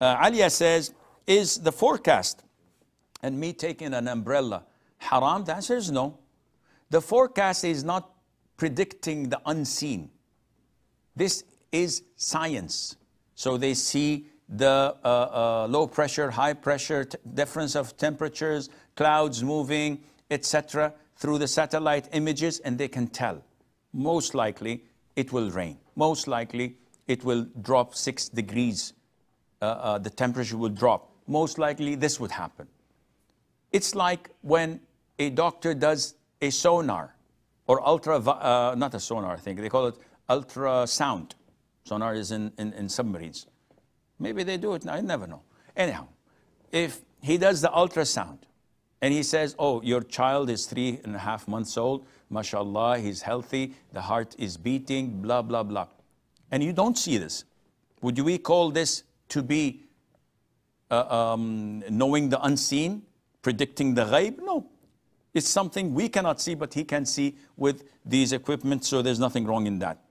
uh, says, is the forecast and me taking an umbrella haram? The answer is no. The forecast is not predicting the unseen. This is science. So they see the uh, uh, low pressure, high pressure, difference of temperatures, clouds moving, etc., through the satellite images, and they can tell. Most likely, it will rain. Most likely, it will drop six degrees uh, uh, the temperature would drop. Most likely this would happen. It's like when a doctor does a sonar or ultra, uh, not a sonar, I think they call it ultrasound. Sonar is in, in, in, submarines. Maybe they do it, I never know. Anyhow, if he does the ultrasound and he says, oh, your child is three and a half months old, mashallah, he's healthy, the heart is beating, blah, blah, blah. And you don't see this. Would we call this to be uh, um, knowing the unseen, predicting the ghaib? No. It's something we cannot see, but he can see with these equipment, so there's nothing wrong in that.